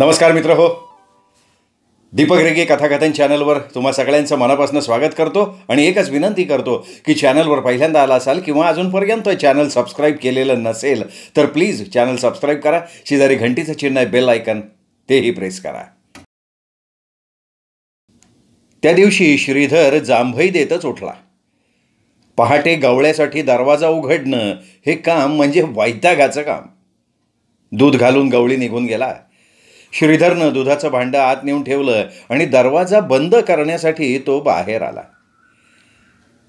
नमस्कार मित्र हो दीपक रेगे कथाकथन चॅनलवर तुम्हा सगळ्यांचं मनापासून स्वागत करतो आणि एकच विनंती करतो की चॅनलवर पहिल्यांदा आला असाल किंवा अजूनपर्यंत चॅनल सबस्क्राईब केलेलं नसेल तर प्लीज चॅनल सबस्क्राईब करा शेजारी घंटीचं चिन्ह आहे बेल आयकन तेही प्रेस करा त्या दिवशी श्रीधर जांभई देतच उठला पहाटे गवळ्यासाठी दरवाजा उघडणं हे काम म्हणजे वैतागाचं काम दूध घालून गवळी निघून गेला श्रीधरनं दुधाचं भांडं आत नेऊन ठेवलं आणि दरवाजा बंद करण्यासाठी तो बाहेर आला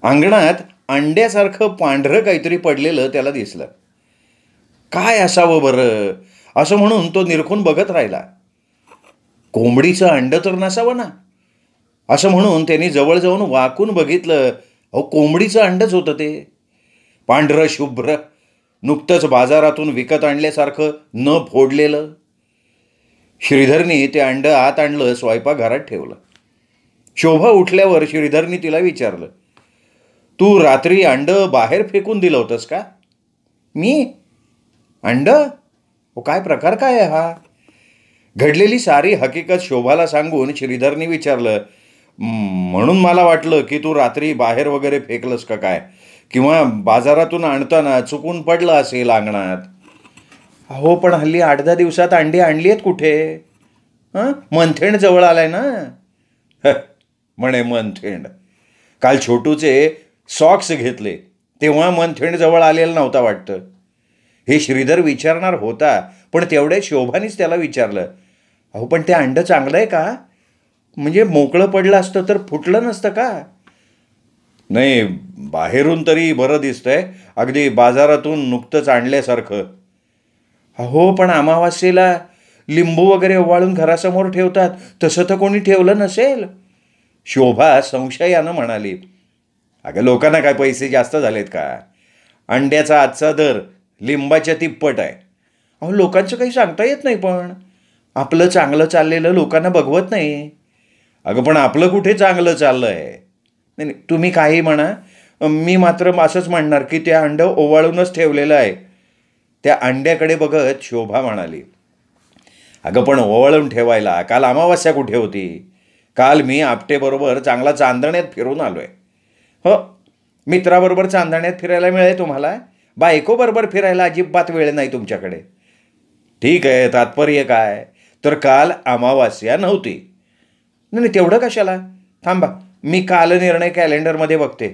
अंगणात अंड्यासारखं पांढरं काहीतरी पडलेलं त्याला दिसलं काय असावं बरं असं म्हणून तो निरखून बघत राहिला कोंबडीचं अंड तर नसावं ना असं म्हणून त्यांनी जवळ जाऊन वाकून बघितलं अहो कोंबडीचं अंडच होतं ते पांढरं शुभ्र नुकतंच बाजारातून विकत आणल्यासारखं न फोडलेलं श्रीधरनी ते अंड आत आणलं स्वयंपाकघरात ठेवलं शोभा उठल्यावर श्रीधरनी तिला विचारलं तू रात्री अंड बाहेर फेकून दिलं होतंस का मी अंड ओ काय प्रकार काय हा घडलेली सारी हकीकत शोभाला सांगून श्रीधरनी विचारलं म्हणून मला वाटलं की तू रात्री बाहेर वगैरे फेकलंस का काय किंवा बाजारातून आणताना चुकून पडलं असेल अंगणात अहो पण हल्ली आठ दहा दिवसात अंडी आणली आहेत कुठे हां मंथेंड जवळ आलाय ना म्हणे मंथेंड काल छोटूचे सॉक्स घेतले तेव्हा मनथेंड जवळ आलेलं नव्हता वाटतं हे श्रीधर विचारणार होता पण तेवढ्या शोभानीच त्याला विचारलं अहो पण ते अंड चांगलं आहे का म्हणजे मोकळं पडलं असतं तर फुटलं नसतं का नाही बाहेरून तरी बरं दिसतंय अगदी बाजारातून नुकतंच आणल्यासारखं हो पण अमावास्येला लिंबू वगैरे ओवाळून घरासमोर ठेवतात तसं तर कोणी ठेवलं नसेल शोभा संशयानं म्हणाली अगं लोकांना काय पैसे जास्त झालेत का अंड्याचा आजचा दर लिंबाच्या तिप्पट आहे अहो लोकांचं काही सांगता येत नाही पण आपलं चांगलं चाललेलं लोकांना बघवत नाही अगं पण आपलं कुठे चांगलं चाललं आहे नाही तुम्ही काही म्हणा मी मात्र असंच म्हणणार की ते अंडं ओवाळूनच ठेवलेलं आहे त्या अंड्याकडे बघत शोभा म्हणाली अगं पण ओवाळून ठेवायला काल अमावस्या कुठे होती काल मी आपटेबरोबर चांगला चांदण्यात फिरून आलो आहे हो मित्राबरोबर चांदण्यात फिरायला मिळेल तुम्हाला बायकोबरोबर फिरायला अजिबात वेळ नाही तुमच्याकडे ठीक आहे तात्पर्य काय तर काल अमावास्या नव्हती नाही तेवढं कशाला थांबा मी काल निर्णय कॅलेंडरमध्ये बघते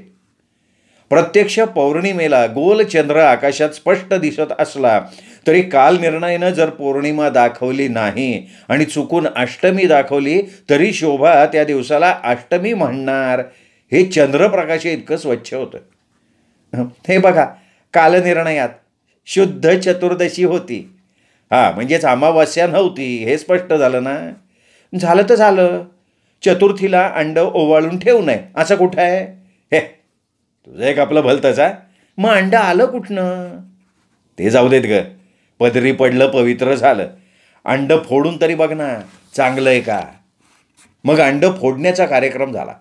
प्रत्यक्ष पौर्णिमेला गोलचंद्र आकाशात स्पष्ट दिसत असला तरी काल निर्णयानं जर पौर्णिमा दाखवली नाही आणि चुकून अष्टमी दाखवली तरी शोभा त्या दिवसाला अष्टमी म्हणणार हे चंद्रप्रकाश इतकं स्वच्छ होतं हे बघा कालनिर्णयात शुद्ध चतुर्दशी होती हां म्हणजेच अमावस्या नव्हती हे स्पष्ट झालं ना झालं तर झालं चतुर्थीला अंड ओवाळून ठेवू नये असं कुठं आहे हे तुझं एक आपलं भलतंच आहे मग अंड आलं कुठनं ते जाऊ देत ग पदरी पडलं पवित्र झालं अंड फोडून तरी बघ ना चांगलं आहे का मग अंड फोडण्याचा कार्यक्रम झाला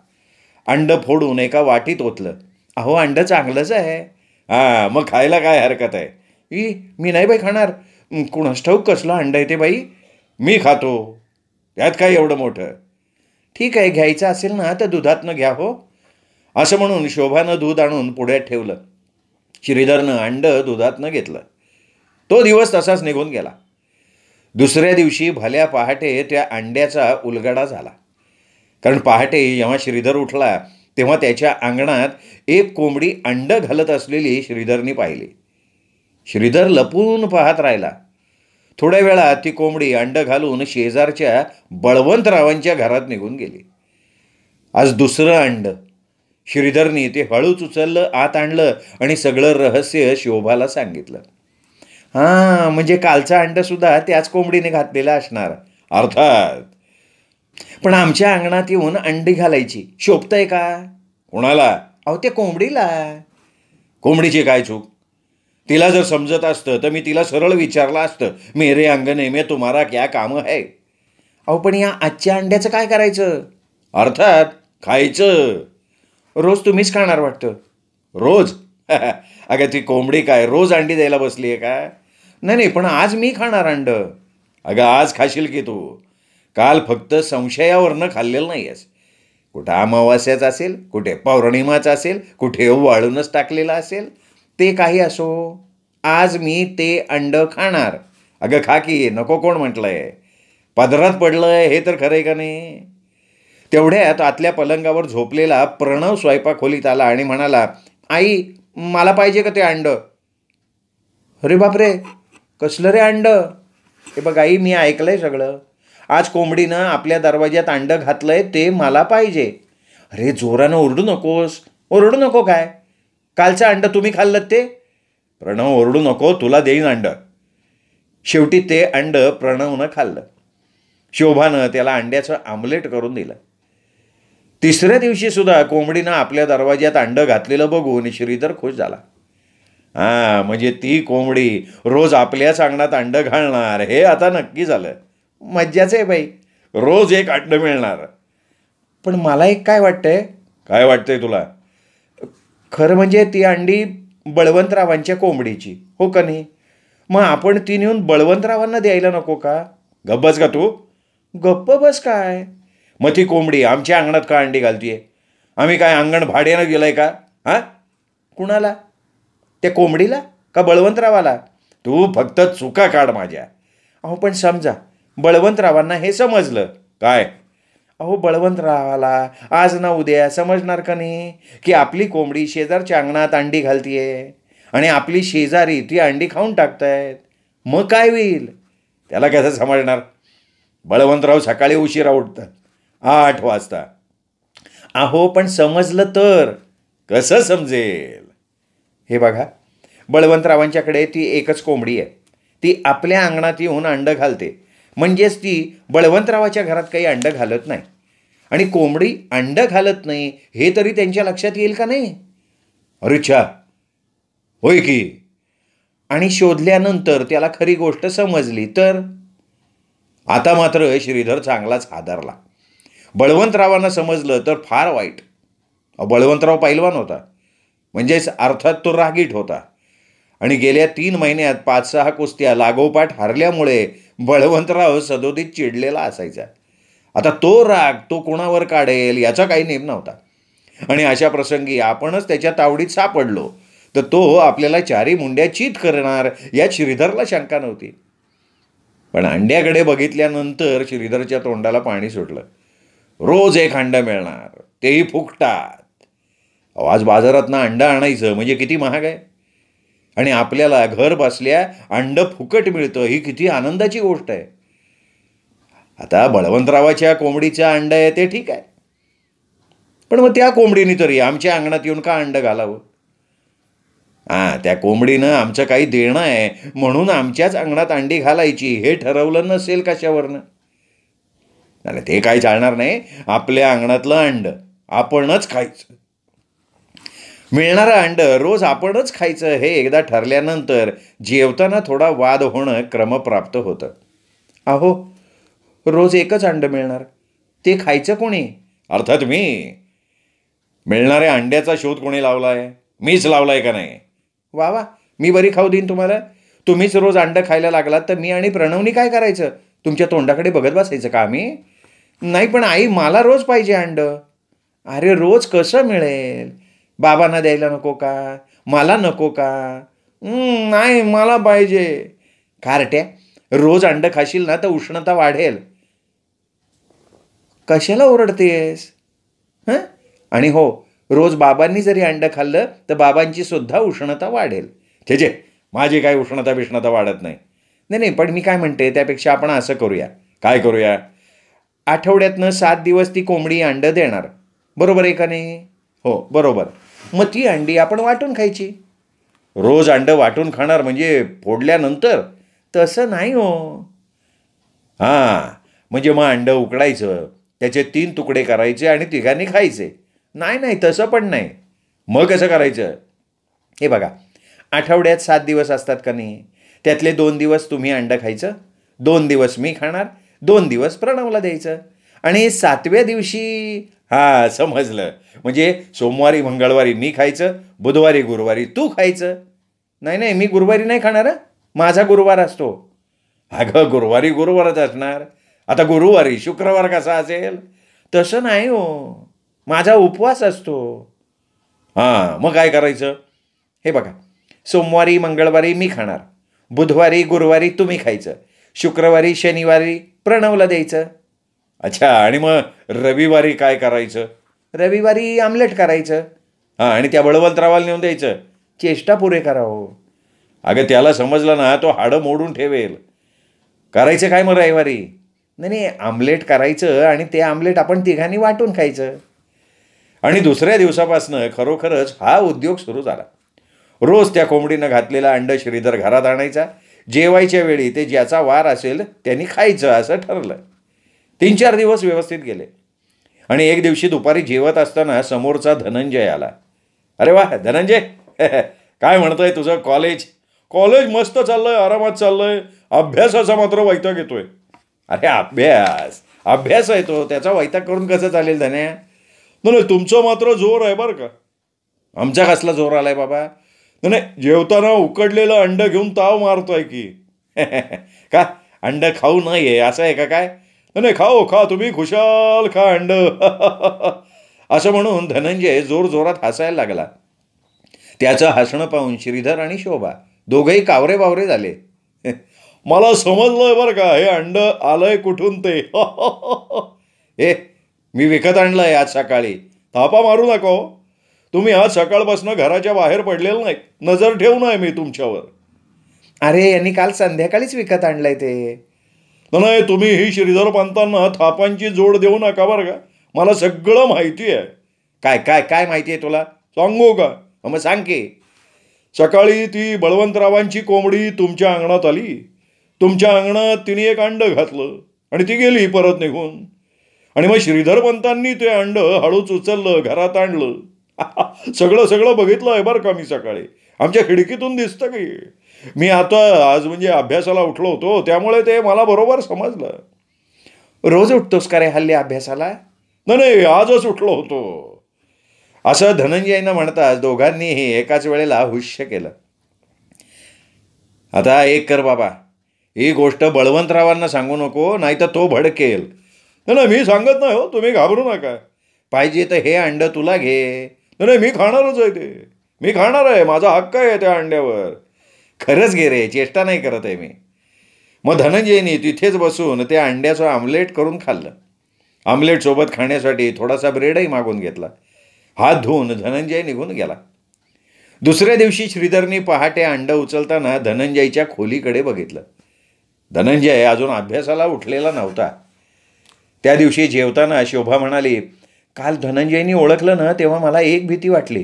अंड फोडून एका वाटीत ओतलं अहो अंड चांगलंच आहे हां मग खायला काय हरकत आहे ई मी नाही बाई खाणार कुणास ठाऊक कसलं अंड आहे ते बाई मी खातो त्यात काय एवढं मोठं ठीक आहे घ्यायचं असेल ना तर दुधातनं घ्या हो असं म्हणून शोभानं दूध आणून पुढ्यात ठेवलं श्रीधरनं अंड दुधातनं घेतलं तो दिवस तसाच निघून गेला दुसऱ्या दिवशी भल्या पहाटे त्या अंड्याचा उलगडा झाला कारण पहाटे जेव्हा श्रीधर उठला तेव्हा त्याच्या अंगणात एक कोंबडी अंड घालत असलेली श्रीधरनी पाहिली श्रीधर लपून पाहत राहिला थोड्या वेळात ती कोंबडी अंड घालून शेजारच्या बळवंतरावांच्या घरात निघून गेली आज दुसरं अंड श्रीधरनी ते हळूच उचललं आत आणलं आणि सगळं रहस्य शोभाला सांगितलं हां म्हणजे कालचा अंडसुद्धा त्याच कोंबडीने घातलेला असणार अर्थात पण आमच्या अंगणात येऊन अंडी घालायची शोभतंय का कोणाला अहो त्या कोंबडीला कोंबडीची काय चूक तिला जर समजत असतं तर मी तिला सरळ विचारलं असतं मेरे अंग मे तुम्हाला क्या काम आहे अहो पण या आजच्या अंड्याचं काय करायचं अर्थात खायचं रोज तुम्हीच खाणार वाटतं रोज अगं ती कोंबडी काय रोज अंडी द्यायला बसली आहे का नाही नाही पण आज मी खाणार अंड अगं आज खाशील की तू काल फक्त संशयावरनं खाल्लेलं नाही आहेस कुठं अमावास्याच असेल कुठे पौर्णिमाच असेल कुठे वाळूनच टाकलेलं असेल ते काही असो आज मी ते अंड खाणार अगं खा की नको कोण म्हटलंय आहे पदरात हे तर खरंय का नाही तेवढ्यात आतल्या पलंगावर झोपलेला प्रणव स्वयंपाकखोलीत आला आणि म्हणाला आई मला पाहिजे का ते अंड अरे बापरे कसलं रे अंड हे बघ आई मी ऐकलंय सगळं आज कोंबडीनं आपल्या दरवाज्यात अंड घातलंय ते मला पाहिजे अरे जोरानं ओरडू नकोस ओरडू नको काय कालचं अंड तुम्ही खाल्लं ते प्रणव ओरडू नको तुला देईन अंड शेवटी ते अंड प्रणवनं खाल्लं शोभानं त्याला अंड्याचं आमलेट करून दिलं तिसऱ्या दिवशी सुद्धा कोंबडीनं आपल्या दरवाज्यात अंडं घातलेलं बघून श्रीधर खुश झाला हां म्हणजे ती कोंबडी रोज आपल्याच अंगणात अंडं घालणार हे आता नक्की झालं मज्जाच आहे बाई रोज एक अंड मिळणार पण मला एक काय वाटतंय काय वाटतंय तुला खरं म्हणजे ती अंडी बळवंतरावांच्या कोंबडीची हो का नाही मग आपण ती नेऊन बळवंतरावांना द्यायला नको का गप्पच का तू गप्प बस काय मग ती कोंबडी आमच्या अंगणात का अंडी घालतीये आम्ही काय अंगण भाड्यानं गेलं आहे का हां कुणाला त्या कोंबडीला का बळवंतरावाला तू फक्त चुका काढ माझ्या अहो पण समजा बळवंतरावांना हे समजलं काय अहो बळवंतरावाला आज ना उद्या समजणार का नाही की आपली कोंबडी शेजारच्या अंगणात अंडी घालतीये आणि आपली शेजारी ती अंडी खाऊन टाकतायत मग काय होईल त्याला कसं समजणार बळवंतराव सकाळी उशिरा उठतात आठ वाजता अहो पण समजलं तर कसं समजेल हे बघा बळवंतरावांच्याकडे ती एकच कोंबडी आहे ती आपल्या अंगणात येऊन अंडं घालते म्हणजेच ती बळवंतरावाच्या घरात काही अंडं घालत नाही आणि कोंबडी अंडं घालत नाही हे तरी त्यांच्या लक्षात येईल का नाही अरे छा होय की आणि शोधल्यानंतर त्याला खरी गोष्ट समजली तर आता मात्र श्रीधर चांगलाच हादरला बळवंतरावांना समजलं तर फार वाईट बळवंतराव पैलवान होता म्हणजेच अर्थात तो रागीट होता आणि गेल्या तीन महिन्यात पाच सहा कुस्त्या लागोपाठ हरल्यामुळे बळवंतराव सदोदित चिडलेला असायचा आता तो राग तो कोणावर काढेल याचा काही नेम नव्हता आणि अशा प्रसंगी आपणच त्याच्या तावडीत सापडलो तर तो आपल्याला चारी मुंड्या चीत करणार या श्रीधरला शंका नव्हती पण अंड्याकडे बघितल्यानंतर श्रीधरच्या तोंडाला पाणी सुटलं रोज एक अंड मिळणार तेही फुकटात आवाज बाजारात ना अंडा आणायचं म्हणजे किती महाग आहे आणि आपल्याला घर बसल्या अंड फुकट मिळतं ही किती आनंदाची गोष्ट आहे आता बळवंतरावाच्या कोंबडीच्या अंड आहे ते ठीक आहे पण मग त्या कोंबडीने तरी आमच्या अंगणात येऊन का अंड घालावं हां त्या कोंबडीनं आमचं काही देणं आहे म्हणून आमच्याच अंगणात अंडी घालायची हे ठरवलं नसेल कशावरनं नाही ते काही चालणार नाही आपल्या अंगणातलं अंड आपणच खायचं मिळणारं अंड रोज आपणच खायचं हे एकदा ठरल्यानंतर जेवताना थोडा वाद होणं क्रमप्राप्त होतं अहो रोज एकच अंड मिळणार ते खायचं कोणी अर्थात मी मिळणाऱ्या अंड्याचा शोध कोणी लावलाय मीच लावलाय का नाही वा वा मी बरी खाऊ देईन तुम्हाला तुम्हीच रोज अंड खायला लागलात तर मी आणि प्रणवनी काय करायचं तुमच्या तोंडाकडे बघत बसायचं का आम्ही नाही पण आई मला रोज पाहिजे अंड अरे रोज कसं मिळेल बाबांना द्यायला नको का मला नको का नाही मला पाहिजे खारट्या रोज अंड खाशील ना तर उष्णता वाढेल कशाला ओरडतेस हं आणि हो रोज बाबांनी जरी अंड खाल्लं तर बाबांची सुद्धा उष्णता वाढेल ठेजे माझी काय उष्णता बिष्णता वाढत नाही नाही नाही पण मी काय म्हणते त्यापेक्षा आपण असं करूया काय करूया आठवड्यातनं सात दिवस ती कोंबडी अंड देणार बरोबर आहे का नाही हो बरोबर मग ती अंडी आपण वाटून खायची रोज अंड वाटून खाणार म्हणजे फोडल्यानंतर तसं नाही हो हां म्हणजे मग अंड उकडायचं त्याचे तीन तुकडे करायचे आणि तिघांनी खायचे नाही नाही तसं पण नाही मग कसं करायचं हे बघा आठवड्यात सात दिवस असतात का नाही त्यातले दोन दिवस तुम्ही अंडं खायचं दोन दिवस मी खाणार दोन दिवस प्रणवला द्यायचं आणि सातव्या दिवशी हा समजलं म्हणजे सोमवारी मंगळवारी मी खायचं बुधवारी गुरुवारी तू खायचं नाही नाही मी गुरुवारी नाही खाणार माझा गुरुवार असतो अगं गुरुवारी गुरुवारच असणार आता गुरुवारी शुक्रवार कसा असेल तसं नाही हो माझा उपवास असतो हां मग काय करायचं हे बघा सोमवारी मंगळवारी मी खाणार बुधवारी गुरुवारी तुम्ही खायचं शुक्रवारी शनिवारी प्रणवला द्यायचं अच्छा आणि मग रविवारी काय करायचं रविवारी आमलेट करायचं हां आणि त्या बळवंतरावाला नेऊन द्यायचं चेष्टा पुरे करावं अगं त्याला समजलं ना तो हाडं मोडून ठेवेल करायचं काय मग रविवारी नाही नाही आमलेट करायचं आणि ते आमलेट आपण तिघांनी वाटून खायचं आणि दुसऱ्या दिवसापासनं खरोखरच हा उद्योग सुरू झाला रोज त्या कोंबडीनं घातलेला अंड श्रीधर घरात आणायचा जेवायच्या वेळी ते ज्याचा वार असेल त्यांनी खायचं असं ठरलं तीन चार दिवस व्यवस्थित गेले आणि एक दिवशी दुपारी जेवत असताना समोरचा धनंजय आला अरे वा धनंजय काय म्हणतंय तुझं कॉलेज कॉलेज मस्त चाललंय आरामात चाललंय अभ्यासाचा मात्र वैताग येतोय अरे अभ्यास अभ्यास आहे तो त्याचा वैताग करून कसं चालेल धन्या नाही तुमचं मात्र जोर आहे बरं का आमचा कसला जोर आलाय बाबा नाही जेवताना उकडलेलं अंड घेऊन ताव मारतोय की का अंड खाऊ नये असं आहे का काय नाही खाओ खा तुम्ही खुशाल खा अंड असं म्हणून धनंजय जोरजोरात हसायला लागला त्याचं हसणं पाहून श्रीधर आणि शोभा दोघेही कावरे बावरे झाले मला समजलंय बरं का हे अंड आलंय कुठून ते हे मी विकत आणलंय आज सकाळी थापा मारू नको तुम्ही आज सकाळपासून घराच्या बाहेर पडलेलं नाही नजर ठेवू नये मी तुमच्यावर अरे यांनी काल संध्याकाळीच विकत आणलंय ते नाही तुम्ही ही श्रीधर पंतांना थापांची जोड देऊ नका बरं का मला सगळं माहिती आहे काय काय काय माहिती आहे तुला सांगू का मग सांग की सकाळी ती बळवंतरावांची कोंबडी तुमच्या अंगणात आली तुमच्या अंगणात तिने एक अंड घातलं आणि ती गेली परत निघून आणि मग श्रीधर पंतांनी ते अंड हळूच उचललं घरात आणलं सगळं सगळं बघितलं आहे बरं का मी सकाळी आमच्या खिडकीतून दिसतं की मी आता आज म्हणजे अभ्यासाला उठलो होतो त्यामुळे ते मला बरोबर समजलं रोज उठतोस का रे हल्ली अभ्यासाला नाही नाही आजच उठलो होतो असं धनंजयनं म्हणताच दोघांनीही एकाच वेळेला हुष्य केलं आता एक कर बाबा ही गोष्ट बळवंतरावांना सांगू नको नाही तर तो भडकेल नाही मी सांगत नाही हो तुम्ही घाबरू नका पाहिजे तर हे अंड तुला घे नाही मी खाणारच आहे ते मी खाणार आहे माझा हक्क आहे त्या अंड्यावर खरंच गे रे चेष्टा नाही करत आहे मी मग धनंजयनी तिथेच बसून ते अंड्याचं आमलेट करून खाल्लं आमलेटसोबत खाण्यासाठी थोडासा ब्रेडही मागून घेतला हात धुवून धनंजय निघून गेला दुसऱ्या दिवशी श्रीधरनी पहाटे अंड उचलताना धनंजयच्या खोलीकडे बघितलं धनंजय अजून अभ्यासाला उठलेला नव्हता त्या दिवशी जेवताना शोभा म्हणाली काल धनंजयनी ओळखलं ना तेव्हा मला एक भीती वाटली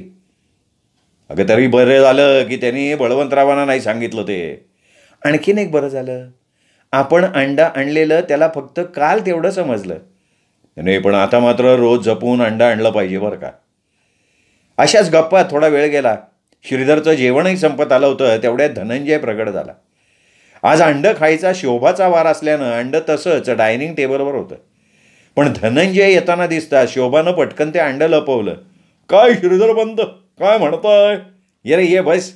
अगं तरी बरं झालं की त्यांनी बळवंतरावांना नाही सांगितलं ते आणखीन एक बरं झालं आपण अंडा आणलेलं त्याला फक्त काल तेवढं समजलं नाही पण आता मात्र रोज जपून अंडा आणलं पाहिजे बरं का अशाच गप्पा थोडा वेळ गेला श्रीधरचं जेवणही संपत आलं होतं तेवढ्यात धनंजय प्रगड झाला आज अंडं खायचा शोभाचा वार असल्यानं अंड तसंच डायनिंग टेबलवर होतं पण धनंजय येताना दिसता शोभानं पटकन ते अंडं लपवलं काय श्रीधर बंद काय म्हणतोय ये रे ये बस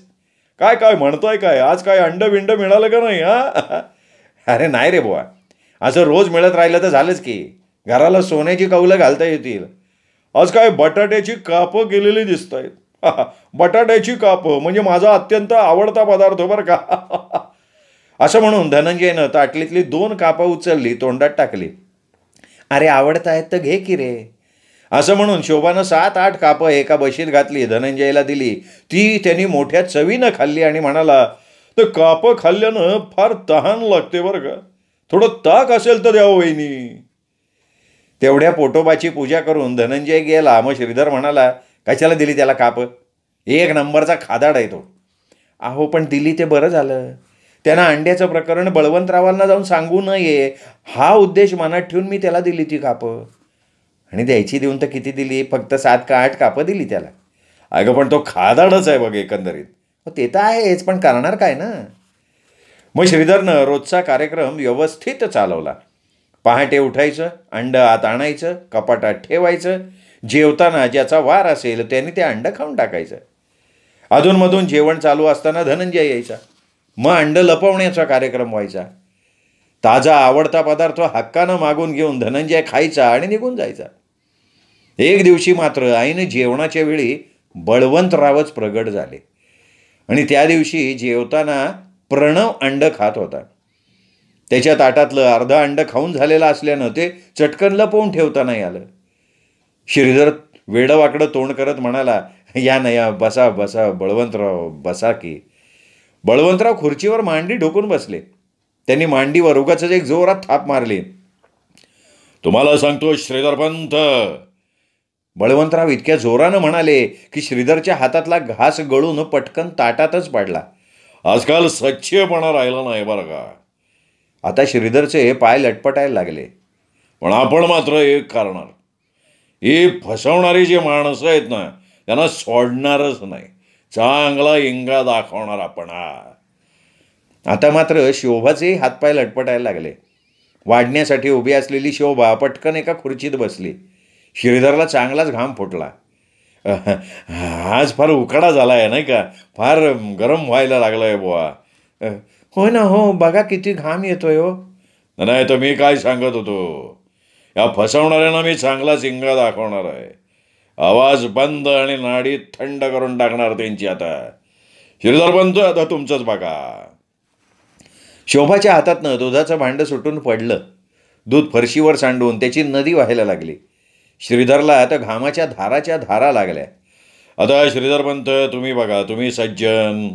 काय काय म्हणतोय काय आज काय अंड बिंड मिळालं का नाही हा अरे नाही रे बुवा असं रोज मिळत राहिलं तर झालंच की घराला सोन्याची कौलं घालता येतील आज काय बटाट्याची कापं गेलेली दिसत आहेत बटाट्याची कापं म्हणजे माझा अत्यंत आवडता पदार्थ बरं का असं म्हणून धनंजयनं ताटलीतली दोन कापं उचलली तोंडात टाकली अरे आवडत आहेत तर घे की रे असं म्हणून शोभानं सात आठ कापं एका बशीत घातली धनंजयला दिली ती त्यांनी मोठ्या चवीनं खाल्ली आणि म्हणाला तर कापं खाल्ल्यानं फार तहान लागते बरं का थोडं ताक असेल तर द्यावं वहिनी तेवढ्या पोटोबाची पूजा करून धनंजय गेला मग श्रीधर म्हणाला कशाला दिली त्याला कापं एक नंबरचा खादाड आहे तो अहो पण दिली ते बरं झालं त्यांना अंड्याचं प्रकरण बळवंतरावांना जाऊन सांगू नये हा उद्देश मनात ठेवून मी त्याला दिली ती कापं आणि द्यायची देऊन तर किती दिली फक्त सात का आठ कापं दिली त्याला अगं पण तो खादाडच आहे बघ एकंदरीत ते तर आहेच पण करणार काय ना मग श्रीधरनं रोजचा कार्यक्रम व्यवस्थित चालवला पहाटे उठायचं अंड आत आणायचं कपाटात ठेवायचं जेवताना ज्याचा वार असेल त्याने ते अंड खाऊन टाकायचं अधूनमधून जेवण चालू असताना धनंजय यायचा मग अंड लपवण्याचा कार्यक्रम व्हायचा ताजा आवडता पदार्थ हक्कानं मागून घेऊन धनंजय खायचा आणि निघून जायचा एक दिवशी मात्र आईने जेवणाच्या वेळी बळवंतरावच प्रगट झाले आणि त्या दिवशी जेवताना प्रणव अंड खात होता त्याच्या ताटातलं अर्धा अंड खाऊन झालेलं असल्यानं ते चटकन लपवून ठेवता नाही आलं श्रीधर वेडंवाकडं तोंड करत म्हणाला या ना या बसा बसा बळवंतराव बसा की बळवंतराव खुर्चीवर मांडी ढोकून बसले त्यांनी मांडीवर उगाच एक जोरात थाप मारली तुम्हाला सांगतो श्रीधरपंत बळवंतराव इतक्या जोरानं म्हणाले की श्रीधरच्या हातातला घास गळून पटकन ताटातच पडला आजकाल स्वच्छपणा राहिला नाही बरं का आता श्रीधरचे पाय लटपटायला लागले पण आपण मात्र एक करणार हे फसवणारी जे माणसं आहेत ना त्यांना सोडणारच नाही चांगला इंगा दाखवणार आपण आता मात्र शोभाचे हातपाय लटपटायला लागले वाढण्यासाठी उभी असलेली शोभा पटकन एका खुर्चीत बसली श्रीधरला चांगलाच घाम फुटला आज फार उकाडा झाला आहे नाही का फार गरम व्हायला लागलं आहे बुवा हो ना हो बघा किती घाम येतोय हो नाही तर मी काय सांगत होतो या फसवणाऱ्यांना मी चांगला हिंगा दाखवणार आहे आवाज बंद आणि नाडी थंड करून टाकणार त्यांची आता श्रीधर बनतो आता तुमचंच बघा शोभाच्या हातातनं दुधाचं भांडं सुटून पडलं दूध फरशीवर सांडून त्याची नदी व्हायला लागली श्रीधरला आता घामाच्या धाराच्या धारा लागल्या आता श्रीधर पंत तुम्ही बघा तुम्ही सज्जन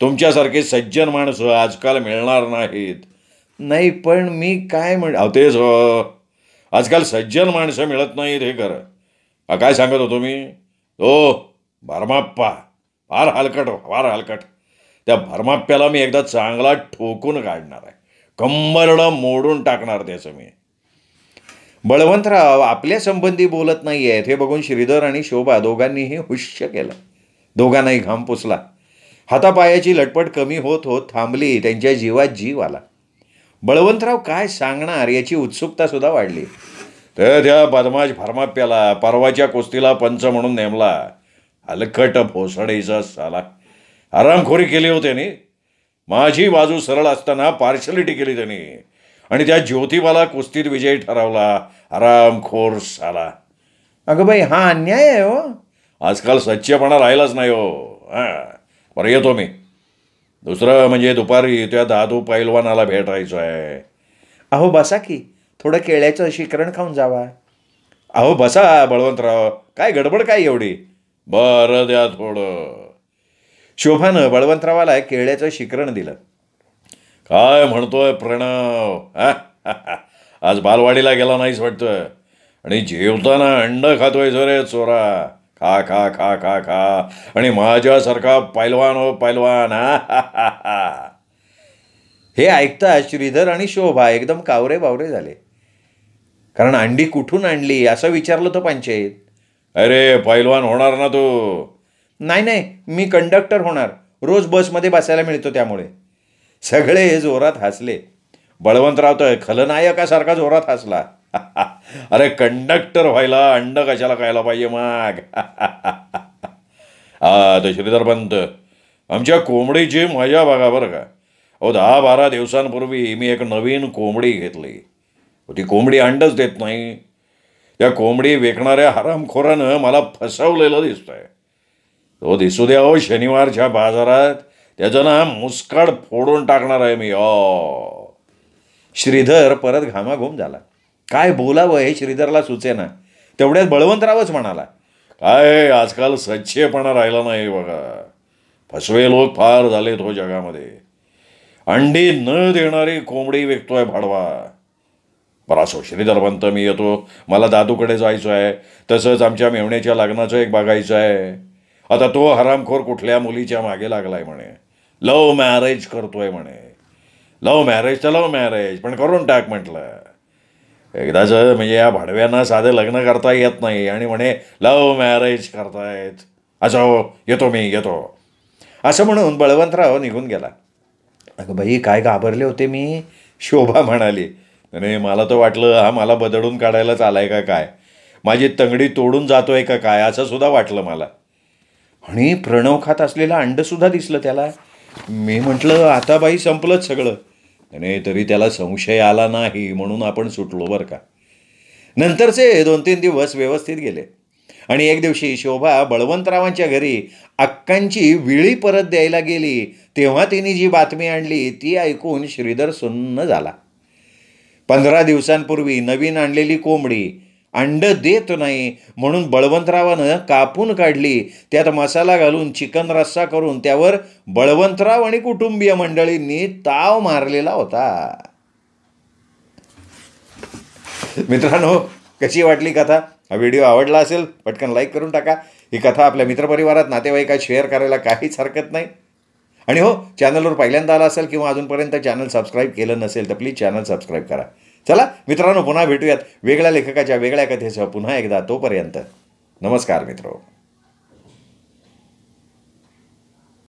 तुमच्यासारखे सज्जन माणसं आजकाल मिळणार नाहीत नाही पण मी काय म्हण तेच हो. आजकाल सज्जन माणसं मिळत नाहीत हे खरं काय सांगत होतो मी ओ भरमाप्पा फार हलकट हो, फार हलकट त्या भरमाप्प्याला मी एकदा चांगला ठोकून काढणार आहे कंबरडं मोडून टाकणार त्याचं मी बळवंतराव आपल्या संबंधी बोलत नाही आहेत हे बघून श्रीधर आणि शोभा दोघांनीही हुश्य केलं दोघांनाही घाम पुसला हातापायाची लटपट कमी होत होत थांबली त्यांच्या जीवात जीव आला बळवंतराव काय सांगणार याची उत्सुकता सुद्धा वाढली तर त्या बदमाश भरमाप्याला परवाच्या कुस्तीला पंच म्हणून नेमला अलखट भोसडेचा साला आरामखोरी केली होतीनी माझी बाजू सरळ असताना पार्शलिटी केली त्यांनी आणि त्या ज्योतिबाला कुस्तीत विजय ठरवला आरामखोर साला अगं बाई हा अन्याय आहे हो आजकाल सच्चेपणा राहिलाच नाही हो हां बरं येतो मी दुसरं म्हणजे दुपारी त्या दादू पैलवानाला भेटायचो आहे अहो बसा की थोडं केळ्याचं शिकरण खाऊन जावा अहो बसा बळवंतराव काय गडबड काय एवढी बरं द्या थोडं शोभानं बळवंतरावाला केळ्याचं शिकरण दिलं काय म्हणतोय प्रणव आज बालवाडीला गेला नाहीच वाटतं आणि जेवताना अंड खातोय रे चोरा खा खा खा खा खा आणि माझ्यासारखा पैलवान हो पैलवान हा हे ऐकता श्रीधर आणि शोभा एकदम कावरे बावरे झाले कारण अंडी कुठून आणली असं विचारलं तर पंचायत अरे पैलवान होणार ना तू नाही नाही मी कंडक्टर होणार रोज बसमध्ये बसायला मिळतो त्यामुळे सगळे हे जोरात हसले बळवंतराव तर खलनायकासारखा जोरात हसला अरे कंडक्टर व्हायला अंड कशाला खायला पाहिजे माग हा तर श्रीधर पंत आमच्या कोंबडीची मजा बघा बरं का अहो दहा बारा दिवसांपूर्वी मी एक नवीन कोंबडी घेतली ती कोंबडी अंडच देत नाही त्या कोंबडी विकणाऱ्या हरामखोरानं मला फसवलेलं दिसतंय तो दिसू द्या हो शनिवारच्या बाजारात त्याचं ना मुस्काळ फोडून टाकणार आहे मी ओ श्रीधर परत घामाघूम झाला काय बोलावं हे श्रीधरला सुचेना तेवढ्यात बळवंतरावच म्हणाला काय आजकाल सच्छेपणा राहिला नाही बघा फसवे लोक फार झालेत हो जगामध्ये अंडी न देणारी कोंबडी विकतोय भाडवा बरं असो मी येतो मला दादूकडे जायचं आहे तसंच आमच्या मेवण्याच्या लग्नाचं एक बघायचं आहे आता तो हरामखोर कुठल्या मुलीच्या मागे लागलाय म्हणे लव मॅरेज करतोय म्हणे लव मॅरेज तर लव मॅरेज पण करून टाक म्हटलं एकदाचं म्हणजे या भाडव्यांना साधे लग्न करता येत नाही आणि म्हणे लव मॅरेज करतायत असं हो येतो मी येतो असं म्हणून बळवंतराव निघून गेला अगं बाई काय घाबरले होते मी शोभा म्हणाली नाही मला तर वाटलं हा मला बदडून काढायलाच आलाय का काय माझी तंगडी तोडून जातोय का काय असं सुद्धा वाटलं मला आणि प्रणव खात असलेलं अंडसुद्धा दिसलं त्याला मी म्हटलं आता बाई संपलंच सगळं नाही तरी त्याला संशय आला नाही म्हणून आपण सुटलो बरं का नंतरचे दोन तीन दिवस व्यवस्थित गेले आणि एक दिवशी शोभा बळवंतरावांच्या घरी अक्कांची विळी परत द्यायला गेली तेव्हा तिने जी बातमी आणली ती ऐकून श्रीधर सुन्न झाला पंधरा दिवसांपूर्वी नवीन आणलेली कोंबडी अंड देत नाही म्हणून बळवंतरावानं कापून काढली त्यात मसाला घालून चिकन रस्सा करून त्यावर बळवंतराव आणि कुटुंबीय मंडळींनी ताव मारलेला होता मित्रांनो कशी वाटली कथा हा व्हिडिओ आवडला असेल पटकन लाईक करून टाका ही कथा आपल्या मित्रपरिवारात नातेवाईकात शेअर करायला काहीच हरकत नाही आणि हो चॅनलवर पहिल्यांदा आला असेल किंवा अजूनपर्यंत चॅनल सबस्क्राईब केलं नसेल तर प्लीज चॅनल सबस्क्राईब करा चला मित्रांनो पुन्हा भेटूयात वेगळ्या लेखकाच्या वेगळ्या कथेसह पुन्हा एकदा तोपर्यंत नमस्कार मित्रो